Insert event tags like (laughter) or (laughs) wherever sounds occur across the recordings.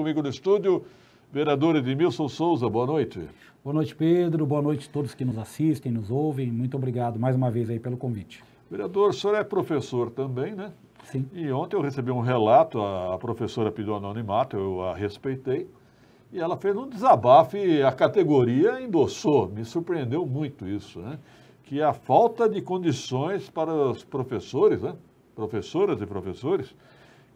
Comigo no estúdio, vereador Edmilson Souza, boa noite. Boa noite, Pedro. Boa noite a todos que nos assistem, nos ouvem. Muito obrigado mais uma vez aí pelo convite. Vereador, o senhor é professor também, né? Sim. E ontem eu recebi um relato, a professora pediu anonimato, eu a respeitei, e ela fez um desabafo e a categoria endossou. Me surpreendeu muito isso, né? Que a falta de condições para os professores, né? Professoras e professores,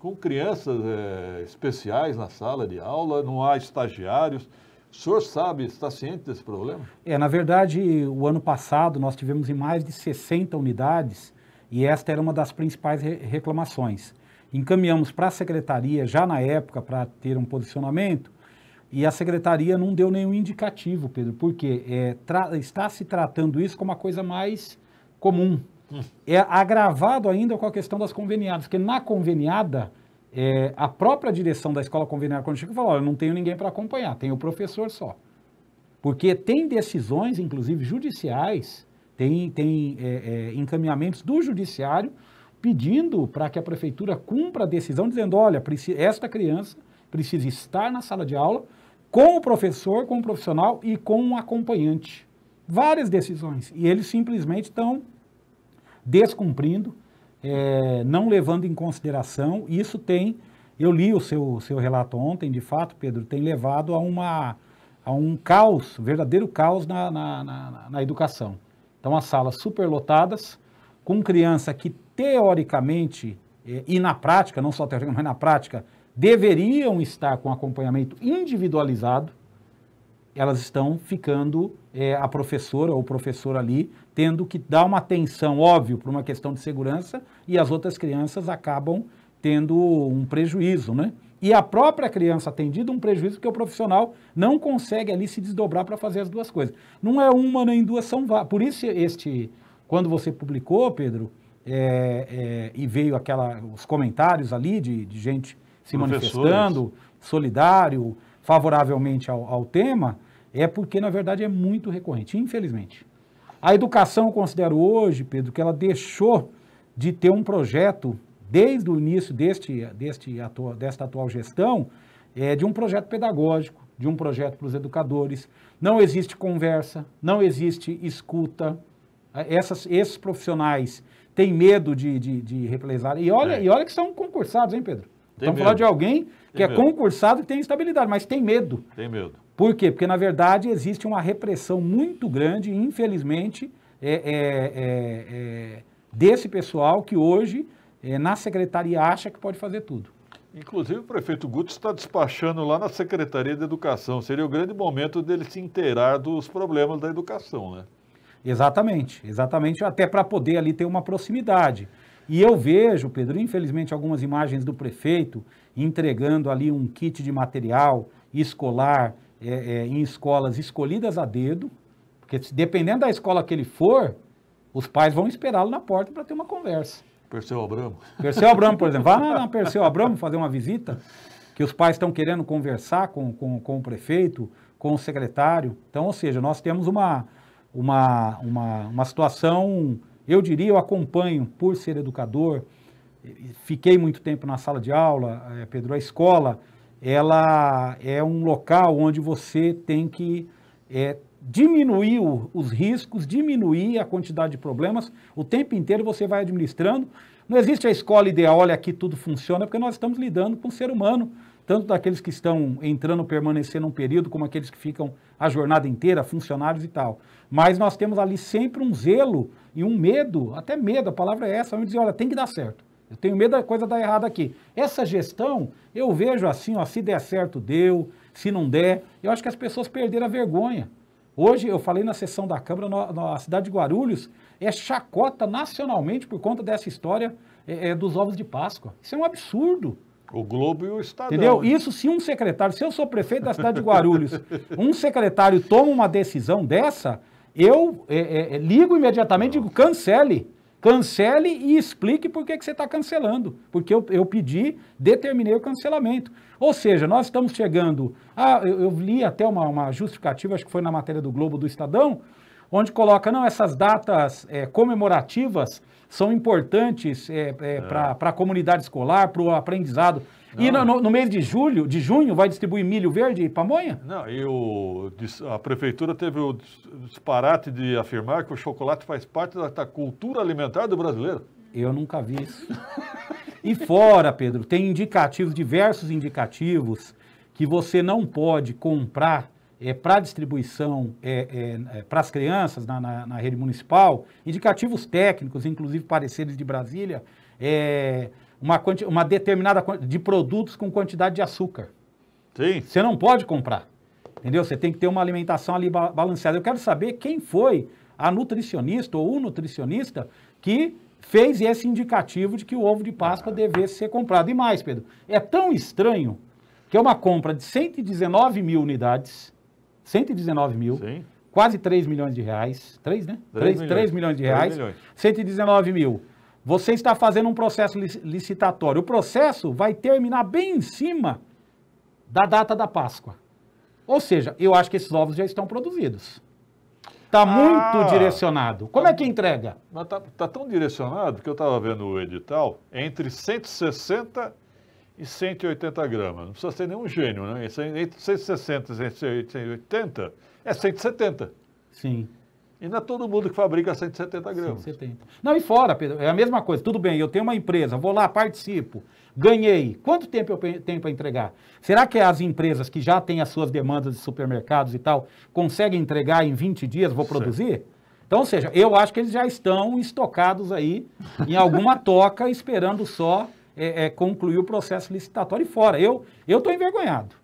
com crianças é, especiais na sala de aula, não há estagiários. O senhor sabe, está ciente desse problema? É, na verdade, o ano passado nós tivemos em mais de 60 unidades e esta era uma das principais reclamações. Encaminhamos para a secretaria, já na época, para ter um posicionamento, e a secretaria não deu nenhum indicativo, Pedro, porque é, está se tratando isso como a coisa mais comum, é agravado ainda com a questão das conveniadas, porque na conveniada, é, a própria direção da escola conveniada, quando chega, fala: Olha, eu não tenho ninguém para acompanhar, tenho o professor só. Porque tem decisões, inclusive judiciais, tem, tem é, é, encaminhamentos do judiciário pedindo para que a prefeitura cumpra a decisão, dizendo: olha, esta criança precisa estar na sala de aula com o professor, com o profissional e com um acompanhante. Várias decisões. E eles simplesmente estão descumprindo, é, não levando em consideração. Isso tem, eu li o seu, seu relato ontem, de fato, Pedro, tem levado a, uma, a um caos, verdadeiro caos na, na, na, na educação. Então, as salas superlotadas, com criança que teoricamente eh, e na prática, não só teoricamente, mas na prática, deveriam estar com acompanhamento individualizado, elas estão ficando é, a professora ou o professor ali tendo que dar uma atenção, óbvio, para uma questão de segurança, e as outras crianças acabam tendo um prejuízo, né? E a própria criança atendida um prejuízo porque o profissional não consegue ali se desdobrar para fazer as duas coisas. Não é uma nem duas, são várias. Por isso, este, quando você publicou, Pedro, é, é, e veio aquela, os comentários ali de, de gente se manifestando, solidário, favoravelmente ao, ao tema, é porque, na verdade, é muito recorrente, infelizmente. A educação, eu considero hoje, Pedro, que ela deixou de ter um projeto, desde o início deste, deste atual, desta atual gestão, é, de um projeto pedagógico, de um projeto para os educadores. Não existe conversa, não existe escuta. É, essas, esses profissionais têm medo de, de, de represar. E olha, é. e olha que são concursados, hein, Pedro? Tem Estamos medo. falando de alguém que tem é medo. concursado e tem estabilidade, mas tem medo. Tem medo. Por quê? Porque, na verdade, existe uma repressão muito grande, infelizmente, é, é, é, é desse pessoal que hoje, é, na secretaria, acha que pode fazer tudo. Inclusive, o prefeito Guto está despachando lá na Secretaria de Educação. Seria o grande momento dele se inteirar dos problemas da educação, né? Exatamente, exatamente, até para poder ali ter uma proximidade. E eu vejo, Pedro, infelizmente, algumas imagens do prefeito entregando ali um kit de material escolar é, é, em escolas escolhidas a dedo, porque dependendo da escola que ele for, os pais vão esperá-lo na porta para ter uma conversa. Perseu Abramo. Perseu Abramo, por exemplo. Vá lá na Perseu Abramo fazer uma visita, que os pais estão querendo conversar com, com, com o prefeito, com o secretário. Então, ou seja, nós temos uma, uma, uma, uma situação, eu diria, eu acompanho por ser educador, fiquei muito tempo na sala de aula, eh, Pedro, a escola ela é um local onde você tem que é, diminuir o, os riscos, diminuir a quantidade de problemas. O tempo inteiro você vai administrando. Não existe a escola ideal, olha, aqui tudo funciona, porque nós estamos lidando com o ser humano, tanto daqueles que estão entrando, permanecendo um período, como aqueles que ficam a jornada inteira, funcionários e tal. Mas nós temos ali sempre um zelo e um medo, até medo, a palavra é essa, vamos dizer, olha, tem que dar certo. Eu tenho medo da coisa dar errado aqui. Essa gestão, eu vejo assim, ó, se der certo, deu. Se não der, eu acho que as pessoas perderam a vergonha. Hoje, eu falei na sessão da Câmara, na, na cidade de Guarulhos, é chacota nacionalmente por conta dessa história é, é, dos ovos de Páscoa. Isso é um absurdo. O Globo e o Estado, Entendeu? Né? Isso se um secretário, se eu sou prefeito da cidade de Guarulhos, (laughs) um secretário toma uma decisão dessa, eu é, é, é ligo imediatamente e digo, cancele. Cancele e explique por que, que você está cancelando. Porque eu, eu pedi, determinei o cancelamento. Ou seja, nós estamos chegando. A, ah, eu, eu li até uma, uma justificativa, acho que foi na matéria do Globo do Estadão, onde coloca, não, essas datas é, comemorativas são importantes é, é, para a comunidade escolar, para o aprendizado. E no, no, mês de julho, de junho, vai distribuir milho verde e pamonha? Não, e o, a prefeitura teve o disparate de afirmar que o chocolate faz parte da, da cultura alimentar do brasileiro. Eu nunca vi isso. e fora, Pedro, tem indicativos, diversos indicativos, que você não pode comprar é, para distribuição é, é, é para as crianças na, na, na, rede municipal, indicativos técnicos, inclusive pareceres de Brasília, é, uma, quanti, uma determinada de produtos com quantidade de açúcar. Sim. Você não pode comprar. Entendeu? Você tem que ter uma alimentação ali balanceada. Eu quero saber quem foi a nutricionista ou o nutricionista que fez esse indicativo de que o ovo de Páscoa ah. devesse ser comprado. E mais, Pedro, é tão estranho que é uma compra de 119 mil unidades, 119 mil, Sim. quase 3 milhões de reais, 3, né? 3, 3 milhões. 3 milhões de reais, milhões. 119 mil você está fazendo um processo licitatório. O processo vai terminar bem em cima da data da Páscoa. Ou seja, eu acho que esses ovos já estão produzidos. Está ah, muito direcionado. Como tá, é que entrega? Mas está tá tão direcionado que eu estava vendo o edital, entre 160 e 180 gramas. Não precisa ser nenhum gênio, né? Entre 160 e 180 é 170. Sim. E não é todo mundo que fabrica 170 gramas. 170. Não, e fora, Pedro, é a mesma coisa. Tudo bem, eu tenho uma empresa, vou lá, participo, ganhei. Quanto tempo eu tenho para entregar? Será que as empresas que já têm as suas demandas de supermercados e tal conseguem entregar em 20 dias, vou produzir? Então, ou seja, eu acho que eles já estão estocados aí em alguma (laughs) toca, esperando só é, é, concluir o processo licitatório e fora. Eu estou envergonhado.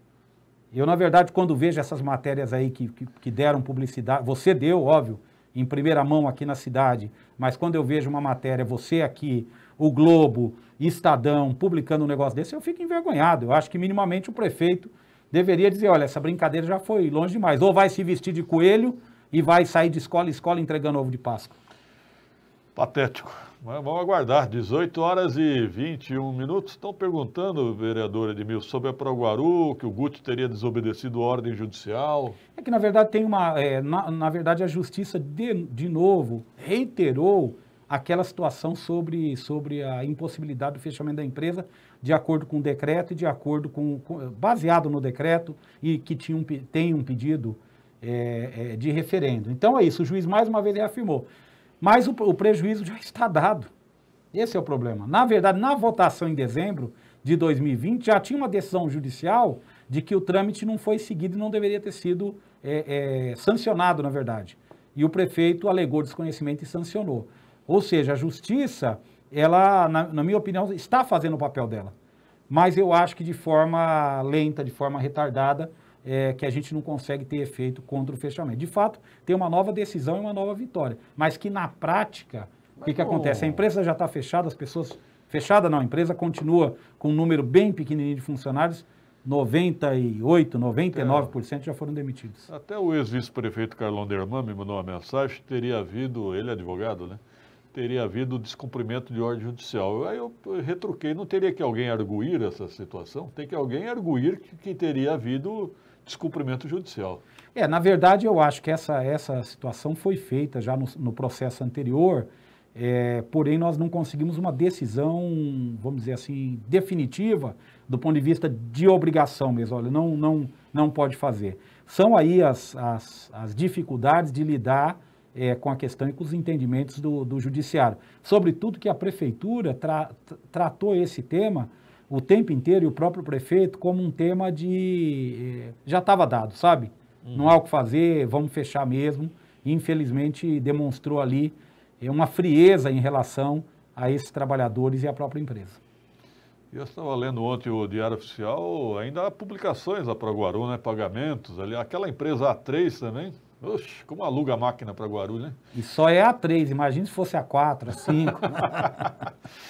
Eu, na verdade, quando vejo essas matérias aí que, que, que, deram publicidade, você deu, óbvio, em primeira mão aqui na cidade, mas quando eu vejo uma matéria, você aqui, o Globo, Estadão, publicando um negócio desse, eu fico envergonhado. Eu acho que minimamente o prefeito deveria dizer: olha, essa brincadeira já foi longe demais. Ou vai se vestir de coelho e vai sair de escola em escola entregando ovo de Páscoa. Patético. Vamos aguardar. 18 horas e 21 minutos. Estão perguntando, vereador Edmilson, sobre a Proguaru, que o Guti teria desobedecido ordem judicial. É que, na verdade, tem uma. É, na, na, verdade, a justiça, de, de novo, reiterou aquela situação sobre, sobre a impossibilidade do fechamento da empresa, de acordo com o decreto e de acordo com. com baseado no decreto e que tinha um, tem um pedido é, é, de referendo. Então é isso. O juiz, mais uma vez, reafirmou. Mas o, o prejuízo já está dado. Esse é o problema. Na verdade, na votação em dezembro de 2020, já tinha uma decisão judicial de que o trâmite não foi seguido e não deveria ter sido é, é, sancionado, na verdade. E o prefeito alegou desconhecimento e sancionou. Ou seja, a justiça, ela, na, na minha opinião, está fazendo o papel dela. Mas eu acho que de forma lenta, de forma retardada, é, que a gente não consegue ter efeito contra o fechamento. De fato, tem uma nova decisão e uma nova vitória, mas que na prática, o que, que acontece? A empresa já está fechada, as pessoas. Fechada não, a empresa continua com um número bem pequenininho de funcionários, 98, 99% já foram demitidos. Até o ex-vice-prefeito Carlão Derman me mandou uma mensagem, teria havido, ele é advogado, né? Teria havido descumprimento de ordem judicial. Aí eu retruquei, não teria que alguém arguir essa situação? Tem que alguém arguir que, que teria havido descumprimento judicial. É, na verdade, eu acho que essa, essa situação foi feita já no, no processo anterior, é, porém nós não conseguimos uma decisão, vamos dizer assim, definitiva do ponto de vista de obrigação mesmo. Olha, não, não, não pode fazer. São aí as, as, as dificuldades de lidar é, com a questão e com os entendimentos do, do judiciário. Sobretudo que a prefeitura tra, tratou esse tema o tempo inteiro, e o próprio prefeito, como um tema de. Eh, já estava dado, sabe? Uhum. Não há o que fazer, vamos fechar mesmo. Infelizmente, demonstrou ali eh, uma frieza em relação a esses trabalhadores e à própria empresa. Eu estava lendo ontem o Diário Oficial, ainda há publicações da Proguaru, né? Pagamentos ali. Aquela empresa A3 também. Oxe, como aluga a máquina para Guarulhos, né? E só é A3, imagina se fosse A4, A5.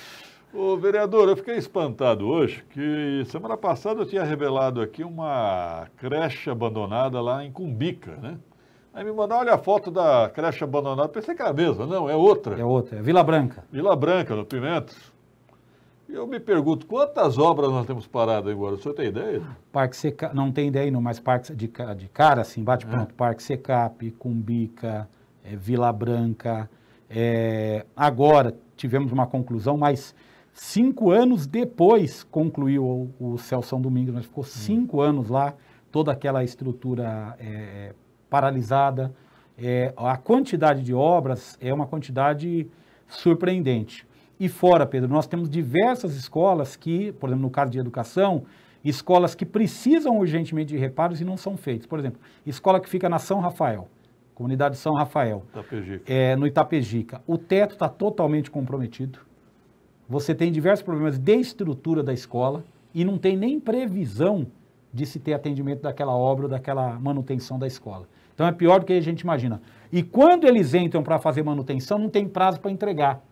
(laughs) Ô, vereador, eu fiquei espantado hoje que semana passada eu tinha revelado aqui uma creche abandonada lá em Cumbica, né? Aí me mandaram, olha a foto da creche abandonada. Pensei que era a mesma, não, é outra. É outra, é Vila Branca. Vila Branca, no Pimentos. E eu me pergunto, quantas obras nós temos parado agora? O senhor tem ideia? Parque Seca, não tem ideia não, mas parques de, de cara, assim, bate é. pronto. Parque Secap, Cumbica, é, Vila Branca. É, agora tivemos uma conclusão, mas Cinco anos depois concluiu o, o Celso Domingos, mas ficou uhum. cinco hum. anos lá, toda aquela estrutura é, paralisada. É, a quantidade de obras é uma quantidade surpreendente. E fora, Pedro, nós temos diversas escolas que, por exemplo, no caso de educação, escolas que precisam urgentemente de reparos e não são feitos. Por exemplo, escola que fica na São Rafael, comunidade São Rafael, Itapejica. É, no Itapejica. O teto está totalmente comprometido você tem diversos problemas de estrutura da escola e não tem nem previsão de se ter atendimento daquela obra, daquela manutenção da escola. Então é pior do que a gente imagina. E quando eles entram para fazer manutenção, não tem prazo para entregar.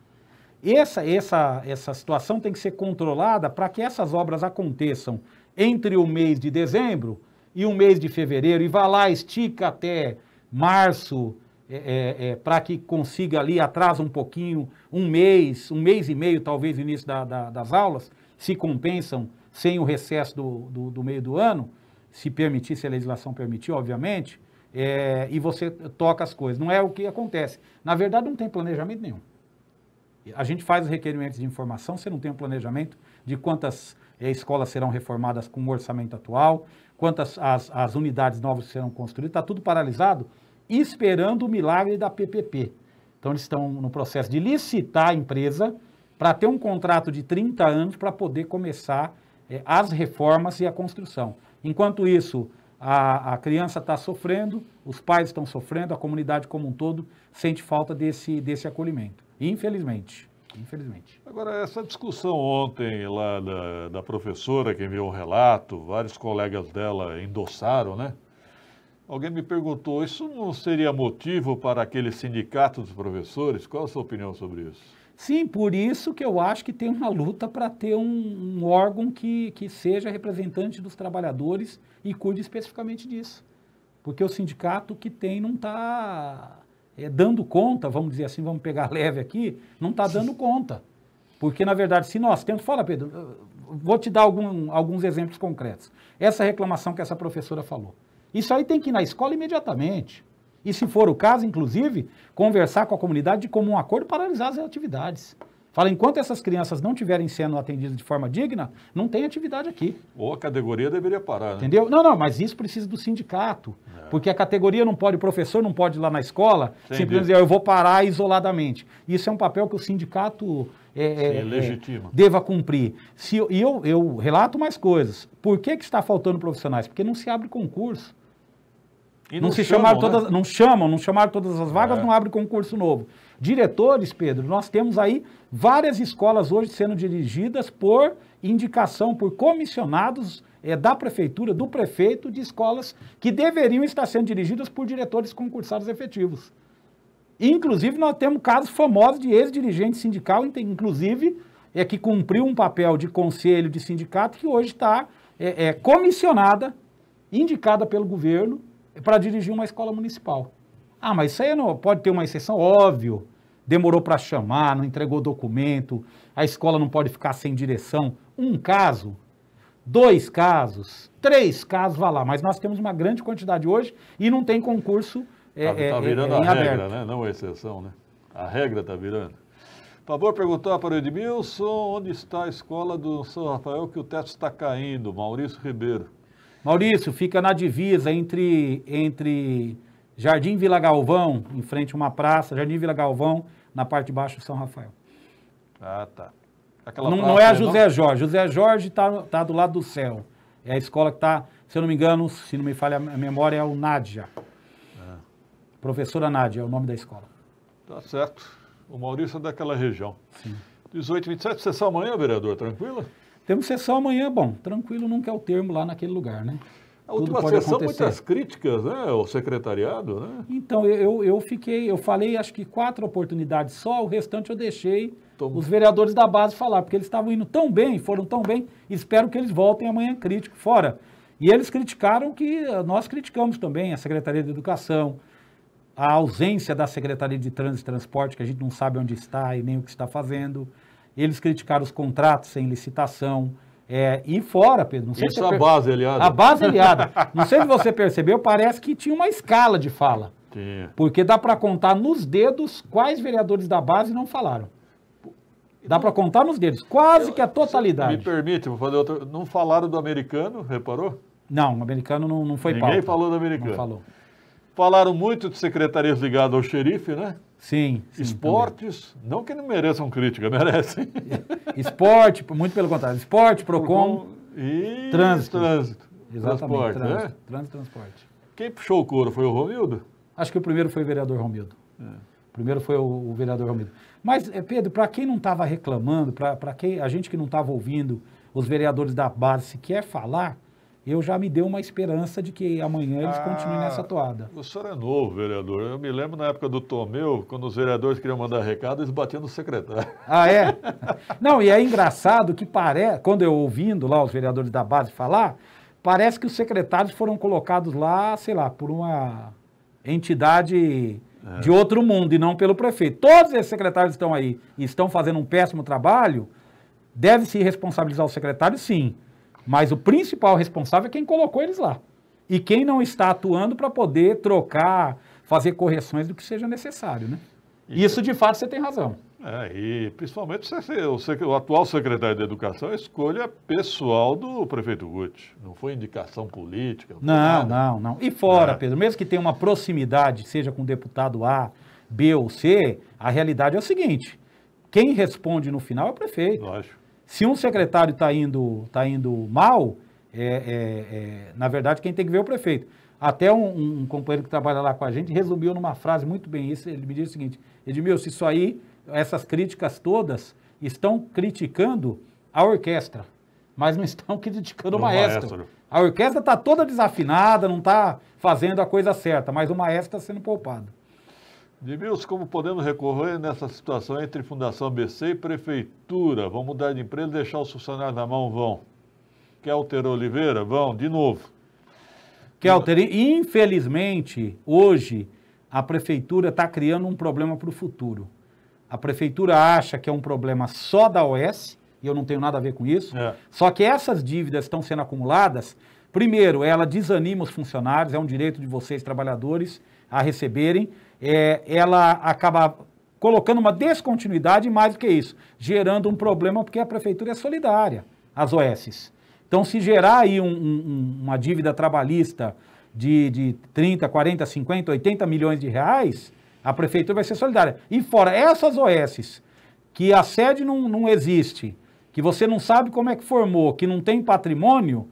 Essa, essa, essa situação tem que ser controlada para que essas obras aconteçam entre o mês de dezembro e o mês de fevereiro, e vá lá, estica até março, é, é, é para que consiga ali, atrasa um pouquinho, um mês, um mês e meio, talvez, início da, da, das aulas, se compensam sem o recesso do, do, do, meio do ano, se permitir, se a legislação permitir, obviamente, é, e você toca as coisas. Não é o que acontece. Na verdade, não tem planejamento nenhum. A gente faz os requerimentos de informação, você não tem um planejamento de quantas é, escolas serão reformadas com o orçamento atual, quantas as, as unidades novas serão construídas, está tudo paralisado esperando o milagre da PPP. Então, eles estão no processo de licitar a empresa para ter um contrato de 30 anos para poder começar é, as reformas e a construção. Enquanto isso, a, a criança está sofrendo, os pais estão sofrendo, a comunidade como um todo sente falta desse, desse acolhimento. Infelizmente. Infelizmente. Agora, essa discussão ontem lá da, da professora, que enviou o um relato, vários colegas dela endossaram, né? Alguém me perguntou, isso não seria motivo para aquele sindicato dos professores? Qual a sua opinião sobre isso? Sim, por isso que eu acho que tem uma luta para ter um, um, órgão que, que seja representante dos trabalhadores e cuide especificamente disso. Porque o sindicato que tem não está é, dando conta, vamos dizer assim, vamos pegar (laughs) leve aqui, não está dando (laughs) conta. Porque, na verdade, se nós temos. Fala, Pedro, vou te dar algum, alguns exemplos concretos. Essa reclamação que essa professora falou. Isso aí tem que ir na escola imediatamente. E se for o caso, inclusive, conversar com a comunidade de comum acordo paralisar as atividades. Fala, enquanto essas crianças não estiverem sendo atendidas de forma digna, não tem atividade aqui. Ou a categoria deveria parar, né? Entendeu? Não, não, mas isso precisa do sindicato. É. Porque a categoria não pode, o professor não pode ir lá na escola, Entendi. simplesmente dizer, eu vou parar isoladamente. Isso é um papel que o sindicato é, é Sim, é, deva cumprir. Se, e eu, eu relato mais coisas. Por que, que está faltando profissionais? Porque não se abre concurso. E não, não se chamam, chamaram né? todas, não chamam, não chamaram todas as vagas, é. não abre concurso novo. Diretores, Pedro, nós temos aí várias escolas hoje sendo dirigidas por indicação, por comissionados é, da prefeitura, do prefeito, de escolas que deveriam estar sendo dirigidas por diretores concursados efetivos. Inclusive, nós temos casos famosos de ex-dirigente sindical, inclusive, é que cumpriu um papel de conselho de sindicato que hoje está é, é, comissionada, indicada pelo governo para dirigir uma escola municipal. Ah, mas isso aí não, pode ter uma exceção, óbvio. Demorou para chamar, não entregou documento, a escola não pode ficar sem direção. Um caso, dois casos, três casos, vá lá. Mas nós temos uma grande quantidade hoje e não tem concurso é, tá, tá é, é, virando é, a regra, aberto. né? Não a é exceção, né? A regra está virando. Por favor, perguntar para o Edmilson onde está a escola do São Rafael que o teto está caindo. Maurício Ribeiro. Maurício, fica na divisa entre, entre Jardim Vila Galvão, em frente a uma praça, Jardim Vila Galvão, na parte de baixo São Rafael. Ah, tá. Aquela não, não é a José não? Jorge. José Jorge está tá do lado do céu. É a escola que está, se eu não me engano, se não me falha a memória, é o Nádia. É. Professora Nádia é o nome da escola. Tá certo. O Maurício é daquela região. Sim. 18, 27, sessão amanhã, vereador, tranquila? Temos sessão amanhã, bom, tranquilo nunca é o termo lá naquele lugar, né? A última sessão, acontecer. muitas críticas, né? O secretariado, né? Então, eu, eu fiquei, eu falei acho que quatro oportunidades só, o restante eu deixei Tom... Então- os vereadores da base falar, porque eles estavam indo tão bem, foram tão bem, espero que eles voltem amanhã crítico, fora. E eles criticaram que eh, nós criticamos também a Secretaria de Educação, a ausência da Secretaria de Trânsito e Transporte, que a gente não sabe onde está e nem o que está fazendo eles criticaram os contratos sem licitação. É, e fora, Pedro. Não sei Isso se a per... base aliada. A base aliada. não sei se você percebeu, parece que tinha uma escala de fala. Porque dá para contar nos dedos quais vereadores da base não falaram. Dá para contar nos dedos, quase eu, que a totalidade. Me permite, vou fazer outro. Não falaram do americano, reparou? Não, o americano não, não foi Ninguém pauta. falou do americano. Não falou. Falaram muito de secretarias ligadas ao xerife, né? Sim. sim Esportes, também. não que não mereçam crítica, (laughs) merecem. Esporte, muito pelo contrário. Esporte, PROCON, e trânsito. trânsito. Exatamente, transporte, trânsito, né? trânsito, transporte. Quem puxou o couro foi o Romildo? Acho que o primeiro foi o vereador Romildo. É. O primeiro foi o, o vereador Romildo. Mas, eh, Pedro, para quem não estava reclamando, para quem a gente que não estava ouvindo os vereadores da base quer é falar, eu já me deu uma esperança de que amanhã eles ah, continuem nessa toada. O senhor é novo, vereador. Eu me lembro na época do Tomeu, quando os vereadores queriam mandar recado, eles batiam no secretário. (laughs) Ah, é? Não, e é engraçado que parece, quando eu ouvindo lá os vereadores da base falar, parece que os secretários foram colocados lá, sei lá, por uma entidade é. de outro mundo e não pelo prefeito. Todos esses secretários estão aí e estão fazendo um péssimo trabalho, deve se responsabilizar o secretário, sim. Mas o principal responsável é quem colocou eles lá. E quem não está atuando para poder trocar, fazer correções do que seja necessário, né? Isso, de fato, você tem razão. É, e principalmente o, atual secretário de Educação, a escolha pessoal do prefeito Guti. Não foi indicação política. Não, não, não. E fora, é. Pedro, mesmo que tenha uma proximidade, seja com o deputado A, B ou C, a realidade é o seguinte: quem responde no final é o prefeito. Lógico. Se um secretário está indo, tá indo mal, é, é, é, na verdade, quem tem que ver é o prefeito. Até um, um, companheiro que trabalha lá com a gente resumiu numa frase muito bem isso. Ele me disse o seguinte: Edmilson, se isso aí, essas críticas todas estão criticando a orquestra, mas não estão (laughs) criticando o, o maestro. maestro. A orquestra está toda desafinada, não está fazendo a coisa certa, mas o maestro está sendo poupado. Edmilson, como podemos recorrer nessa situação entre Fundação BC e Prefeitura? Vão mudar de empresa, deixar os funcionários na mão? Vão. Quer Altero Oliveira? Vão, de novo. Kelter, infelizmente, hoje, a prefeitura está criando um problema para o futuro. A prefeitura acha que é um problema só da OS, e eu não tenho nada a ver com isso. É. Só que essas dívidas estão sendo acumuladas. Primeiro, ela desanima os funcionários, é um direito de vocês, trabalhadores, a receberem é, ela acaba colocando uma descontinuidade e mais do que isso, gerando um problema porque a prefeitura é solidária às OSs. Então, se gerar aí um, um, uma dívida trabalhista de, de 30, 40, 50, 80 milhões de reais, a prefeitura vai ser solidária. E fora essas OSs, que a sede não, não existe, que você não sabe como é que formou, que não tem patrimônio,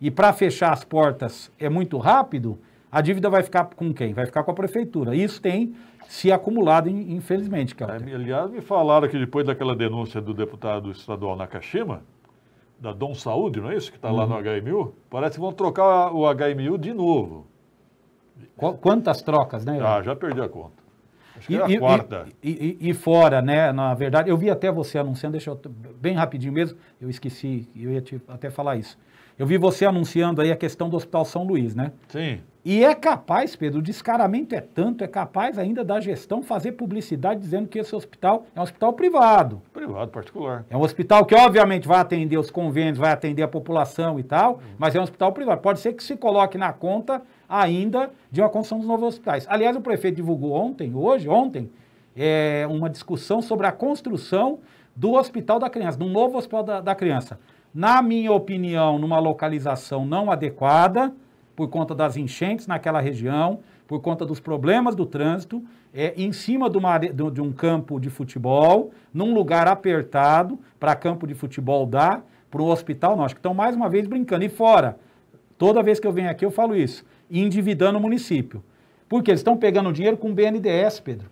e para fechar as portas é muito rápido, a dívida vai ficar com quem? Vai ficar com a prefeitura. Isso tem se acumulado, infelizmente, É, aliás, me falaram que depois daquela denúncia do deputado estadual Nakashima, da Dom Saúde, não é isso? Que está uhum. lá no HMU, uhum. parece que vão trocar o HMU de novo. Qu quantas trocas, né? Ah, já perdi a conta. Acho que e, era a quarta. E, e, e, fora, né? Na verdade, eu vi até você anunciando, deixa eu bem rapidinho mesmo, eu esqueci, eu ia te, até falar isso. Eu vi você anunciando aí a questão do Hospital São Luís, né? Sim. E é capaz, Pedro, o descaramento é tanto, é capaz ainda da gestão fazer publicidade dizendo que esse hospital é um hospital privado. Privado, particular. É um hospital que, obviamente, vai atender os convênios, vai atender a população e tal, uhum. mas é um hospital privado. Pode ser que se coloque na conta ainda de uma construção dos novos hospitais. Aliás, o prefeito divulgou ontem, hoje, ontem, é, uma discussão sobre a construção do hospital da criança, do novo hospital da, da criança. Na minha opinião, numa localização não adequada por conta das enchentes naquela região, por conta dos problemas do trânsito, é, em cima de, uma, de um campo de futebol, num lugar apertado, para campo de futebol dar, para o hospital não. Acho que estão mais uma vez brincando. E fora, toda vez que eu venho aqui eu falo isso, endividando o município. Porque eles estão pegando dinheiro com o BNDES, Pedro.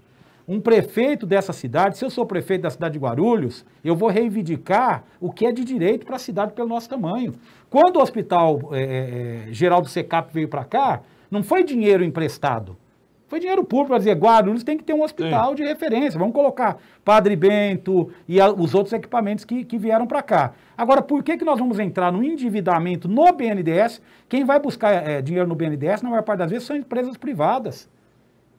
Um prefeito dessa cidade, se eu sou prefeito da cidade de Guarulhos, eu vou reivindicar o que é de direito para a cidade pelo nosso tamanho. Quando o Hospital é, é, é Geraldo Secap veio para cá, não foi dinheiro emprestado. Foi dinheiro público para dizer, Guarulhos tem que ter um hospital Sim. de referência. Vamos colocar Padre Bento e a, os outros equipamentos que, que vieram para cá. Agora, por que, que nós vamos entrar no endividamento no BNDES? Quem vai buscar é, dinheiro no BNDES, na maior parte das vezes, são empresas privadas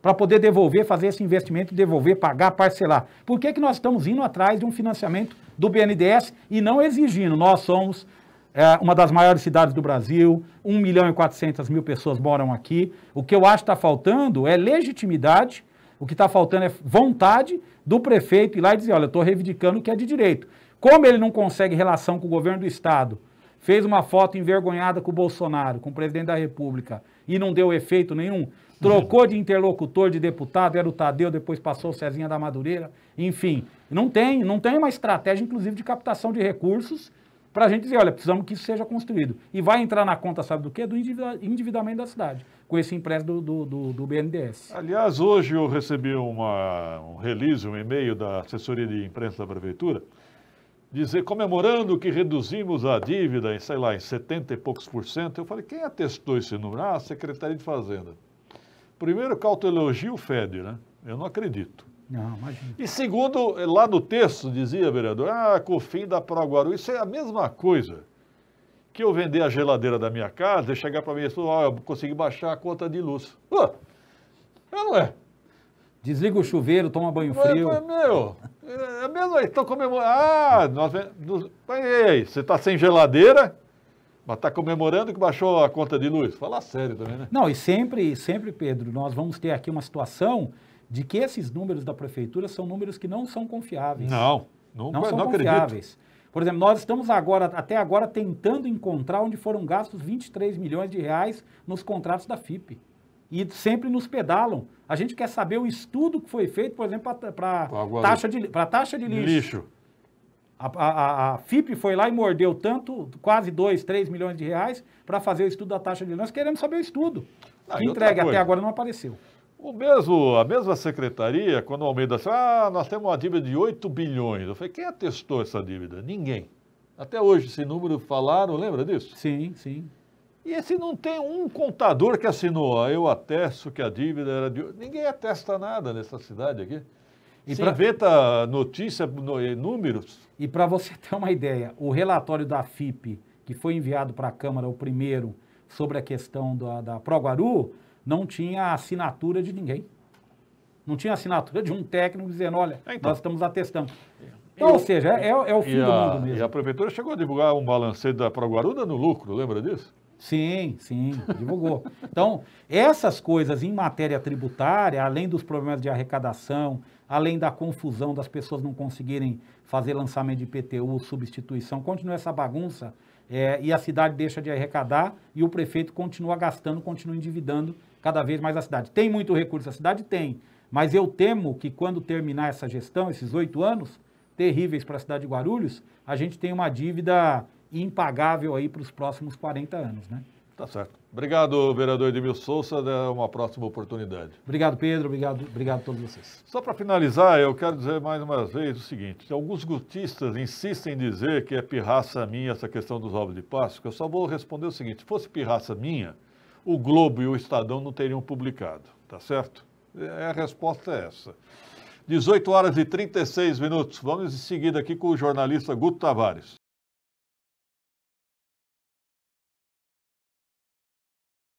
para poder devolver, fazer esse investimento, devolver, pagar, parcelar. Por que, que nós estamos indo atrás de um financiamento do BNDES e não exigindo? Nós somos é, uma das maiores cidades do Brasil, 1 milhão e 400 mil pessoas moram aqui. O que eu acho que está faltando é legitimidade, o que está faltando é vontade do prefeito ir lá e dizer, olha, eu estou reivindicando o que é de direito. Como ele não consegue relação com o governo do Estado, fez uma foto envergonhada com o Bolsonaro, com o presidente da República, e não deu efeito nenhum, Trocou de interlocutor de deputado, era o Tadeu, depois passou o Cezinha da Madureira. Enfim, não tem, não tem uma estratégia, inclusive, de captação de recursos para a gente dizer, olha, precisamos que isso seja construído. E vai entrar na conta, sabe do quê? Do endividamento da cidade, com esse empréstimo do, do, do, BNDES. Aliás, hoje eu recebi uma, um release, um e-mail da assessoria de imprensa da prefeitura, dizer, comemorando que reduzimos a dívida em, sei lá, em 70 e poucos por cento. Eu falei, quem atestou esse número? Ah, a Secretaria de Fazenda. Primeiro, que o fede, né? Eu não acredito. Não, imagina. E segundo, lá no texto dizia, vereador, ah, com o fim da Proguaru, isso é a mesma coisa que eu vender a geladeira da minha casa e chegar para mim e falar, ah, eu consegui baixar a conta de luz. Pô, não é? Desliga o chuveiro, toma banho frio. Mas, meu, é, é mesmo aí, estão comemorando. Ah, nós... Mas, aí, você está sem geladeira, mas está comemorando que baixou a conta de luz? Fala sério também, né? Não, e sempre, sempre, Pedro, nós vamos ter aqui uma situação de que esses números da prefeitura são números que não são confiáveis. Não, não, não são não confiáveis. Acredito. Por exemplo, nós estamos agora, até agora, tentando encontrar onde foram gastos 23 milhões de reais nos contratos da FIP. E sempre nos pedalam. A gente quer saber o estudo que foi feito, por exemplo, para a taxa de, taxa de lixo. lixo. A, a, a, FIP foi lá e mordeu tanto, quase 2, 3 milhões de reais, para fazer o estudo da taxa de nós queremos saber o estudo. Ah, que entrega até agora não apareceu. O mesmo, a mesma secretaria, quando o Almeida disse, ah, nós temos uma dívida de 8 bilhões. Eu falei, quem atestou essa dívida? Ninguém. Até hoje esse número falaram, lembra disso? Sim, sim. E esse não tem um contador que assinou, ah, eu atesto que a dívida era de... Ninguém atesta nada nessa cidade aqui. E Se pra... inventa notícia, eh, números. E para você (laughs) ter uma ideia, o relatório da FIP, que foi enviado para a Câmara, o primeiro, sobre a questão da, da Proguaru, não tinha assinatura de ninguém. Não tinha assinatura de um técnico dizendo, olha, é, então. nós estamos atestando. Então, ou seja, é, é o é fim do a, mundo mesmo. E a prefeitura chegou a divulgar um balanceio da Guaru dando lucro, lembra disso? Sim, sim, divulgou. então, essas coisas em matéria tributária, além dos problemas de arrecadação, além da confusão das pessoas não conseguirem fazer lançamento de IPTU, substituição, continua essa bagunça é, e a cidade deixa de arrecadar e o prefeito continua gastando, continua endividando cada vez mais a cidade. Tem muito recurso, a cidade tem, mas eu temo que quando terminar essa gestão, esses oito anos terríveis para a cidade de Guarulhos, a gente tem uma dívida impagável aí para os próximos 40 anos, né? Tá certo. Obrigado, vereador Edmilson Souza. É uma próxima oportunidade. Obrigado, Pedro. Obrigado, obrigado a todos vocês. Só para finalizar, eu quero dizer mais uma vez o seguinte: alguns gutistas insistem em dizer que é pirraça minha essa questão dos ovos de Páscoa. Eu só vou responder o seguinte: se fosse pirraça minha, o Globo e o Estadão não teriam publicado. Tá certo? É, a resposta é essa. 18 horas e 36 minutos. Vamos em seguida aqui com o jornalista Guto Tavares.